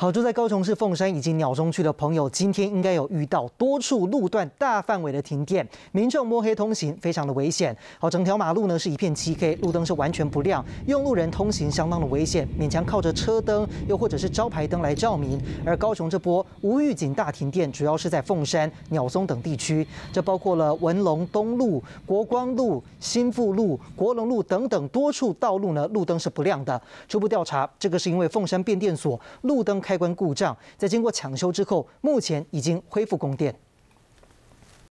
好，住在高雄市凤山以及鸟中区的朋友，今天应该有遇到多处路段大范围的停电，民众摸黑通行非常的危险。好，整条马路呢是一片漆黑，路灯是完全不亮，用路人通行相当的危险，勉强靠着车灯又或者是招牌灯来照明。而高雄这波无预警大停电，主要是在凤山、鸟松等地区，这包括了文龙东路、国光路、新富路、国龙路等等多处道路呢，路灯是不亮的。初步调查，这个是因为凤山变电所路灯。开关故障，在经过抢修之后，目前已经恢复供电。